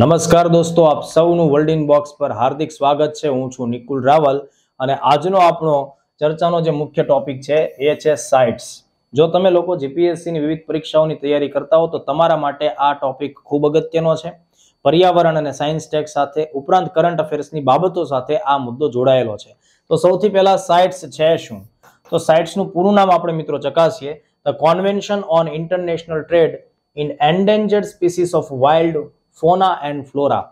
નમસ્કાર દોસ્તો આપ સૌનું વર્લ્ડ ઇન બોક્સ પર હાર્દિક સ્વાગત છે હું છું નિકુલ રાવલ અને આજનો આપણો ચર્ચાનો જે મુખ્ય ટોપિક છે એ છે સાઇટ્સ જો તમે લોકો જીપીએસસીની વિવિધ પરીક્ષાઓની તૈયારી કરતા હો તો તમારા માટે આ ટોપિક ખૂબ અગત્યનો છે પર્યાવરણ અને સાયન્સ ટેક સાથે ઉપરાંત કરંટ અફેર્સની બાબતો સાથે આ મુદ્દો જોડાયેલો છે તો સૌથી પહેલા સાઇટ્સ છે શું તો સાઇટ્સનું પૂરું નામ આપણે મિત્રો ચકાસીએ the convention on international trade in endangered species of wild fauna and flora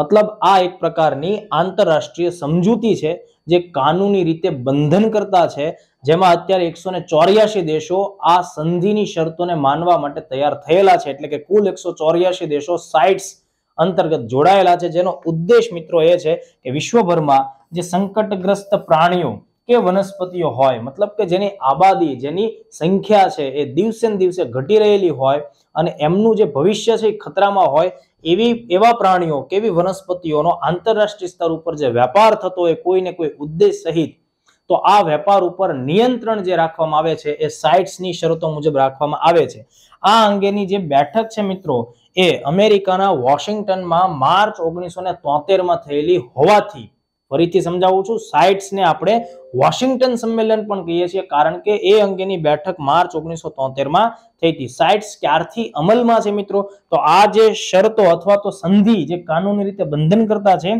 મતલબ આ એક પ્રકારની આંતરરાષ્ટ્રીય સમજૂતી છે જે કાનૂની રીતે બંધનકર્તા છે જેમાં અત્યારે એકસો ચોર્યાસી દેશો આ સંધિની શરતોને માનવા માટે તૈયાર થયેલા છે એટલે કે કુલ એકસો ચોર્યાસી દેશો સાઇટ્સ અંતર્ગત જોડાયેલા છે જેનો ઉદ્દેશ મિત્રો એ છે કે વિશ્વભરમાં જે સંકટગ્રસ્ત પ્રાણીઓ કે વનસ્પતિઓ હોય મતલબ કે જેની આબાદી જેની સંખ્યા છે એ દિવસે દિવસે ઘટી રહેલી હોય અને એમનું જે ભવિષ્ય છે એ ખતરામાં હોય એવી એવા પ્રાણીઓ કેવી વનસ્પતિઓનો આંતરરાષ્ટ્રીય સ્તર ઉપર જે વેપાર થતો હોય કોઈને કોઈ ઉદ્દેશ સહિત તો આ વેપાર ઉપર નિયંત્રણ જે રાખવામાં આવે છે એ સાઇટ્સની શરતો મુજબ રાખવામાં આવે છે આ અંગેની જે બેઠક છે મિત્રો એ અમેરિકાના વોશિંગ્ટનમાં માર્ચ ઓગણીસો માં થયેલી હોવાથી ફરીથી સમજાવું છું સાઇટ્સ ને આપણે વોશિંગ્ટન સંમેલન પણ કહીએ છીએ કારણ કે એ અંગેની બેઠક માર્ચ ઓગણીસો તોતેરમાં થઈ હતી સાઇટ્સ ક્યારથી અમલમાં છે મિત્રો તો આ જે શરતો અથવા તો સંધિ જે કાનૂની રીતે બંધન કરતા છે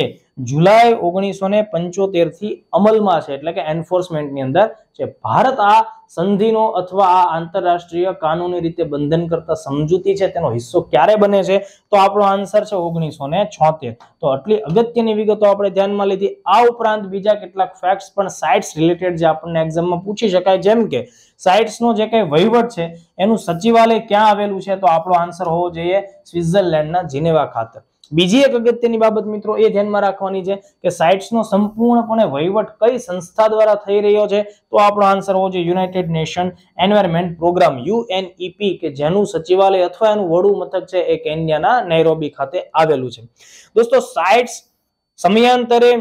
એ જુલાઈ ઓગણીસો ને થી અમલમાં છે એટલે કે એન્ફોર્સમેન્ટની અંદર છે ભારત આ સંધિનો અથવા આ આંતરરાષ્ટ્રીય કાનૂની રીતે બંધન કરતા સમજૂતી છે તેનો હિસ્સો ક્યારે બને છે તો આપણો આન્સર છે ઓગણીસો ને તો આટલી અગત્યની વિગતો આપણે ધ્યાનમાં લીધી આ ઉપરાંત બીજા કેટલાક ફેક્ટ્સ પણ સાઇટ્સ રિલેટેડ જે આપણને એક્ઝામમાં પૂછી શકાય જેમ કે સાઇટ્સનો જે કંઈ વહીવટ છે એનું સચિવાલય ક્યાં આવેલું છે તો આપણો આન્સર હોવો જોઈએ સ્વિટ્ઝરલેન્ડના જીનેવા ખાતર બીજી એક અગત્યની બાબત મિત્રો એ ધ્યાનમાં રાખવાની છે કે સાઇટ્સનો સંપૂર્ણપણે વહીવટ કઈ સંસ્થા દ્વારા થઈ રહ્યો છે તો આપણો આન્સર હોવો જોઈએ United Nation Environment Programme UNEP કે જેનું સચિવાલય અથવા એનું વડું મથક છે એ કેન્યાના નૈરોબી ખાતે આવેલું છે દોસ્તો સાઇટ્સ સમયાંતરે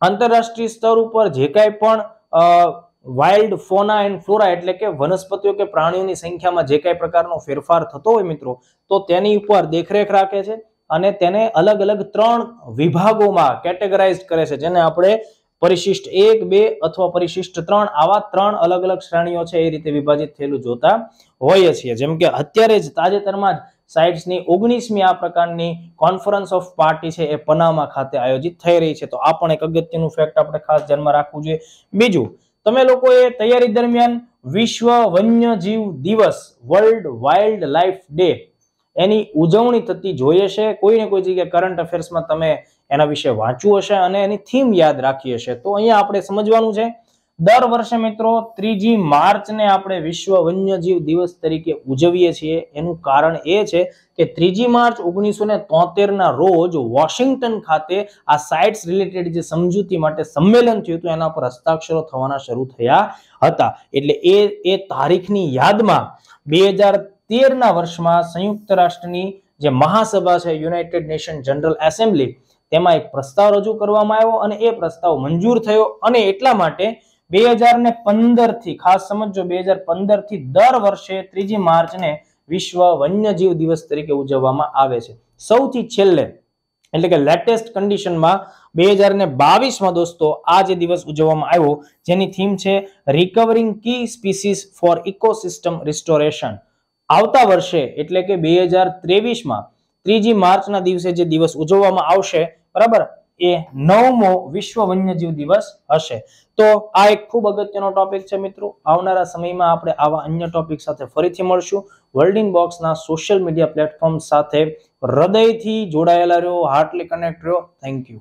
આંતરરાષ્ટ્રીય સ્તર ઉપર જે કાંઈ પણ વાઇલ્ડ ફોના એન્ડ ફ્લોરા એટલે કે વનસ્પતિઓ કે પ્રાણીઓની સંખ્યામાં જે કાંઈ પ્રકારનો ફેરફાર થતો હોય મિત્રો તો તેની ઉપર દેખરેખ રાખે છે અને તેને અલગ અલગ ત્રણ વિભાગોમાં કેટેગરાઇઝ કરે છે જેને આપણે પરિશિષ્ટ એક બે અથવા પરિશિષ્ટ ત્રણ આવા ત્રણ અલગ અલગ શ્રેણીઓ છે એ રીતે વિભાજિત થયેલું જોતા હોઈએ છીએ જેમ કે અત્યારે જ તાજેતરમાં જ સાઇટ્સની ઓગણીસમી આ પ્રકારની કોન્ફરન્સ ઓફ પાર્ટી છે એ પનામા ખાતે આયોજિત થઈ રહી છે તો આ પણ એક અગત્યનું ફેક્ટ આપણે ખાસ ધ્યાનમાં રાખવું જોઈએ બીજું તમે લોકોએ તૈયારી દરમિયાન વિશ્વ વન્યજીવ દિવસ વર્લ્ડ વાઇલ્ડ લાઇફ ડે એની ઉજવણી થતી જોઈએ છે કોઈ ને કોઈ જગ્યાએ કરંટ અફેર્સમાં તમે એના વિશે વાંચ્યું હશે અને એની થીમ યાદ રાખી હશે તો અહીંયા આપણે સમજવાનું છે દર વર્ષે મિત્રો ત્રીજી માર્ચને આપણે વિશ્વ વન્યજીવ દિવસ તરીકે ઉજવીએ છીએ એનું કારણ એ છે કે ત્રીજી માર્ચ ઓગણીસો ને તોતેરના રોજ વોશિંગ્ટન ખાતે આ સાઇટ્સ રિલેટેડ જે સમજૂતી માટે સંમેલન થયું હતું એના પર હસ્તાક્ષરો થવાના શરૂ થયા હતા એટલે એ એ તારીખની યાદમાં બે હજાર તેરના વર્ષમાં સંયુક્ત રાષ્ટ્રની જે મહાસભા છે યુનાઇટેડ નેશન જનરલ એસેમ્બલી તેમાં એક પ્રસ્તાવ રજૂ કરવામાં આવ્યો અને એ પ્રસ્તાવ મંજૂર થયો અને એટલા માટે બે હજાર ને પંદર ખાસ સમજો બે હજાર પંદરથી દર વર્ષે ત્રીજી માર્ચને વિશ્વ વન્યજીવ દિવસ તરીકે ઉજવવામાં આવે છે સૌથી છેલ્લે એટલે કે લેટેસ્ટ કન્ડિશનમાં બે હજાર ને બાવીસમાં દોસ્તો આ જે દિવસ ઉજવવામાં આવ્યો જેની થીમ છે recovering key species for ecosystem restoration આવતા વર્ષે એટલે કે બે હજાર ત્રેવીસમાં ત્રીજી માર્ચના દિવસે જે દિવસ ઉજવવામાં આવશે બરાબર એ નવમો વિશ્વ વન્યજીવ દિવસ હશે તો આ એક ખૂબ અગત્યનો ટોપિક છે મિત્રો આવનારા સમયમાં આપણે આવા અન્ય ટોપિક સાથે ફરીથી મળશું વર્લ્ડ ઇન બોક્સના સોશિયલ મીડિયા પ્લેટફોર્મ સાથે હૃદયથી જોડાયેલા રહ્યો હાર્ટલી કનેક્ટ રહ્યો થેન્ક યુ